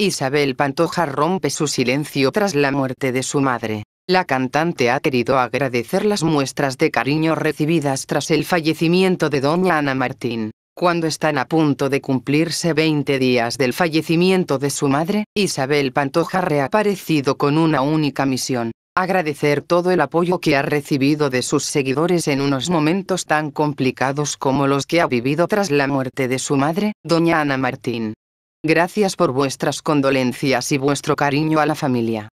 Isabel Pantoja rompe su silencio tras la muerte de su madre. La cantante ha querido agradecer las muestras de cariño recibidas tras el fallecimiento de doña Ana Martín. Cuando están a punto de cumplirse 20 días del fallecimiento de su madre, Isabel Pantoja ha reaparecido con una única misión, agradecer todo el apoyo que ha recibido de sus seguidores en unos momentos tan complicados como los que ha vivido tras la muerte de su madre, doña Ana Martín. Gracias por vuestras condolencias y vuestro cariño a la familia.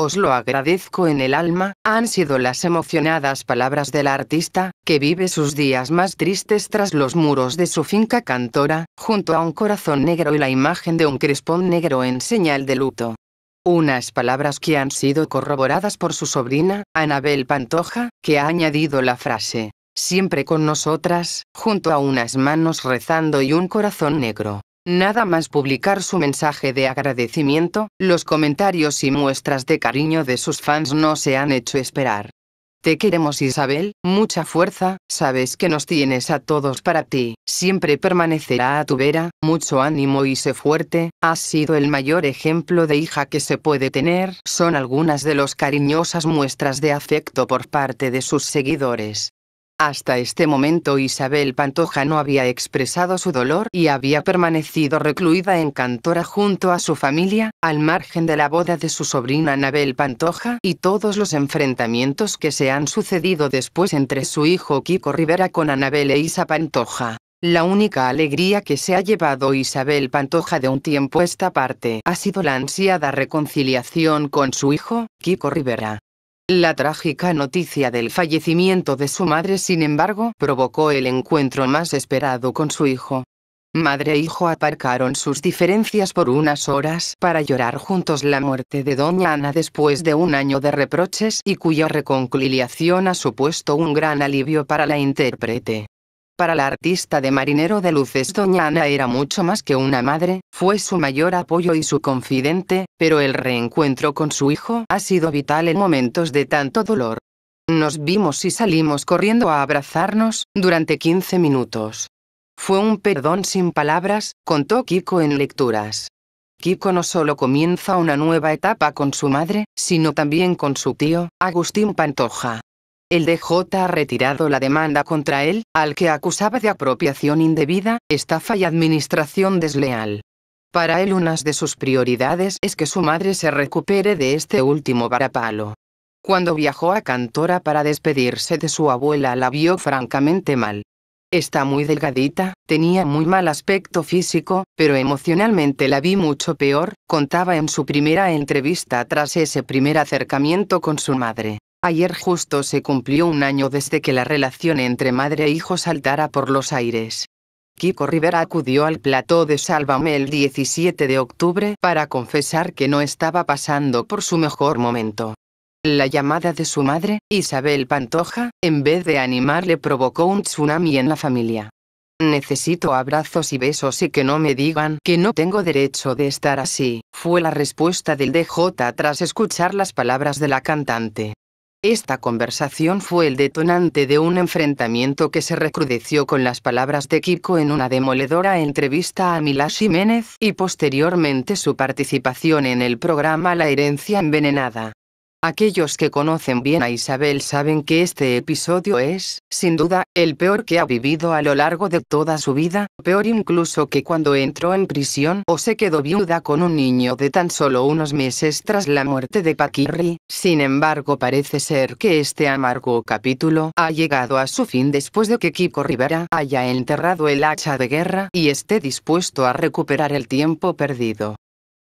Os lo agradezco en el alma, han sido las emocionadas palabras del artista, que vive sus días más tristes tras los muros de su finca cantora, junto a un corazón negro y la imagen de un crespón negro en señal de luto. Unas palabras que han sido corroboradas por su sobrina, Anabel Pantoja, que ha añadido la frase, siempre con nosotras, junto a unas manos rezando y un corazón negro. Nada más publicar su mensaje de agradecimiento, los comentarios y muestras de cariño de sus fans no se han hecho esperar. Te queremos Isabel, mucha fuerza, sabes que nos tienes a todos para ti, siempre permanecerá a tu vera, mucho ánimo y sé fuerte, has sido el mayor ejemplo de hija que se puede tener, son algunas de las cariñosas muestras de afecto por parte de sus seguidores. Hasta este momento Isabel Pantoja no había expresado su dolor y había permanecido recluida en Cantora junto a su familia, al margen de la boda de su sobrina Anabel Pantoja y todos los enfrentamientos que se han sucedido después entre su hijo Kiko Rivera con Anabel e Isa Pantoja. La única alegría que se ha llevado Isabel Pantoja de un tiempo esta parte ha sido la ansiada reconciliación con su hijo, Kiko Rivera. La trágica noticia del fallecimiento de su madre sin embargo provocó el encuentro más esperado con su hijo. Madre e hijo aparcaron sus diferencias por unas horas para llorar juntos la muerte de Doña Ana después de un año de reproches y cuya reconciliación ha supuesto un gran alivio para la intérprete. Para la artista de marinero de luces Doña Ana era mucho más que una madre, fue su mayor apoyo y su confidente, pero el reencuentro con su hijo ha sido vital en momentos de tanto dolor. Nos vimos y salimos corriendo a abrazarnos, durante 15 minutos. Fue un perdón sin palabras, contó Kiko en lecturas. Kiko no solo comienza una nueva etapa con su madre, sino también con su tío, Agustín Pantoja el DJ ha retirado la demanda contra él, al que acusaba de apropiación indebida, estafa y administración desleal. Para él una de sus prioridades es que su madre se recupere de este último varapalo. Cuando viajó a Cantora para despedirse de su abuela la vio francamente mal. Está muy delgadita, tenía muy mal aspecto físico, pero emocionalmente la vi mucho peor, contaba en su primera entrevista tras ese primer acercamiento con su madre. Ayer justo se cumplió un año desde que la relación entre madre e hijo saltara por los aires. Kiko Rivera acudió al plató de Sálvame el 17 de octubre para confesar que no estaba pasando por su mejor momento. La llamada de su madre, Isabel Pantoja, en vez de animarle provocó un tsunami en la familia. Necesito abrazos y besos y que no me digan que no tengo derecho de estar así, fue la respuesta del DJ tras escuchar las palabras de la cantante. Esta conversación fue el detonante de un enfrentamiento que se recrudeció con las palabras de Kiko en una demoledora entrevista a Mila Jiménez y posteriormente su participación en el programa La herencia envenenada. Aquellos que conocen bien a Isabel saben que este episodio es, sin duda, el peor que ha vivido a lo largo de toda su vida, peor incluso que cuando entró en prisión o se quedó viuda con un niño de tan solo unos meses tras la muerte de Paquirri. Sin embargo, parece ser que este amargo capítulo ha llegado a su fin después de que Kiko Rivera haya enterrado el hacha de guerra y esté dispuesto a recuperar el tiempo perdido.